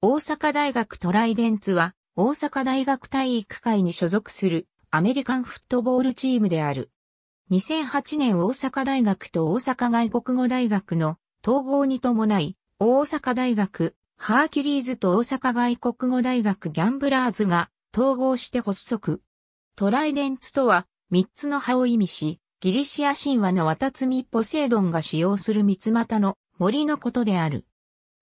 大阪大学トライデンツは、大阪大学体育会に所属するアメリカンフットボールチームである。2008年大阪大学と大阪外国語大学の統合に伴い、大阪大学、ハーキュリーズと大阪外国語大学ギャンブラーズが統合して発足。トライデンツとは、3つの葉を意味し、ギリシア神話のワタツミポセイドンが使用する三股の森のことである。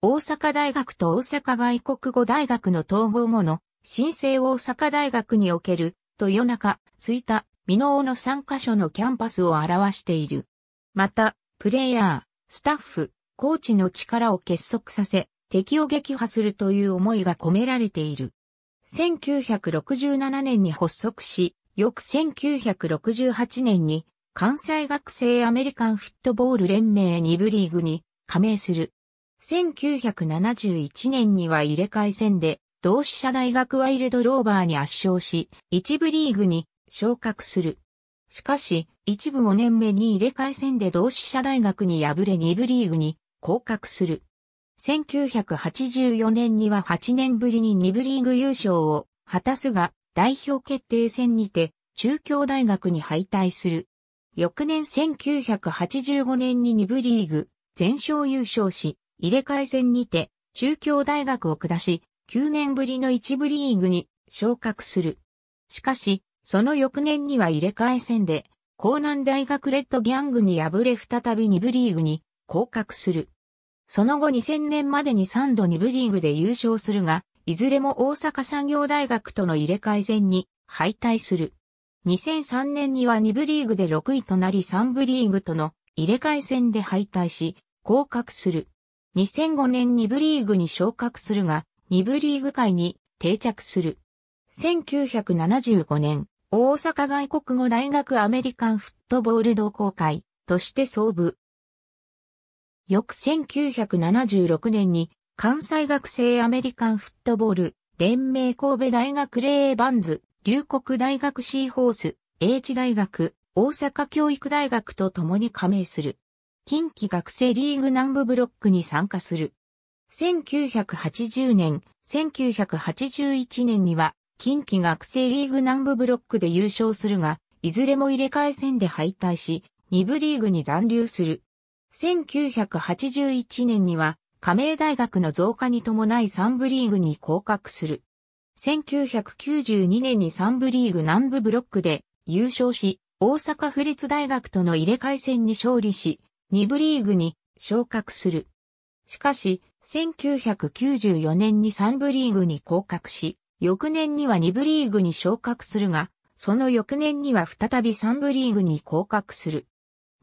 大阪大学と大阪外国語大学の統合後の新生大阪大学における豊中、吹田、美濃の3カ所のキャンパスを表している。また、プレイヤー、スタッフ、コーチの力を結束させ、敵を撃破するという思いが込められている。1967年に発足し、翌1968年に関西学生アメリカンフットボール連盟2部リーグに加盟する。1971年には入れ替え戦で、同志社大学ワイルドローバーに圧勝し、一部リーグに昇格する。しかし、一部5年目に入れ替え戦で同志社大学に敗れ二部リーグに降格する。1984年には8年ぶりに二部リーグ優勝を果たすが、代表決定戦にて中京大学に敗退する。翌年1985年に2部リーグ全勝優勝し、入れ替え戦にて、中京大学を下し、9年ぶりの一部リーグに昇格する。しかし、その翌年には入れ替え戦で、江南大学レッドギャングに敗れ再び2部リーグに降格する。その後2000年までに3度2部リーグで優勝するが、いずれも大阪産業大学との入れ替え戦に敗退する。2003年には2部リーグで6位となり3部リーグとの入れ替え戦で敗退し、降格する。2005年2部リーグに昇格するが、2部リーグ界に定着する。1975年、大阪外国語大学アメリカンフットボール同好会として創部。翌1976年に関西学生アメリカンフットボール連盟神戸大学レーバンズ、龍谷大学シーホース、英知大学、大阪教育大学と共に加盟する。近畿学生リーグ南部ブロックに参加する。1980年、1981年には、近畿学生リーグ南部ブロックで優勝するが、いずれも入れ替え戦で敗退し、2部リーグに残留する。1981年には、加盟大学の増加に伴い3部リーグに降格する。1992年に3部リーグ南部ブロックで優勝し、大阪府立大学との入れ替え戦に勝利し、2部リーグに昇格する。しかし、1994年に3部リーグに降格し、翌年には2部リーグに昇格するが、その翌年には再び3部リーグに降格する。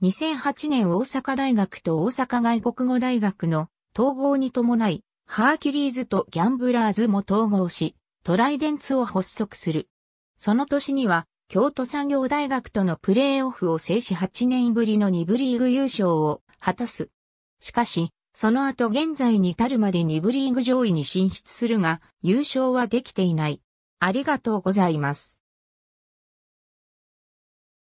2008年大阪大学と大阪外国語大学の統合に伴い、ハーキュリーズとギャンブラーズも統合し、トライデンツを発足する。その年には京都産業大学とのプレーオフを制し8年ぶりの2部リーグ優勝を果たす。しかし、その後現在に至るまで2部リーグ上位に進出するが、優勝はできていない。ありがとうございます。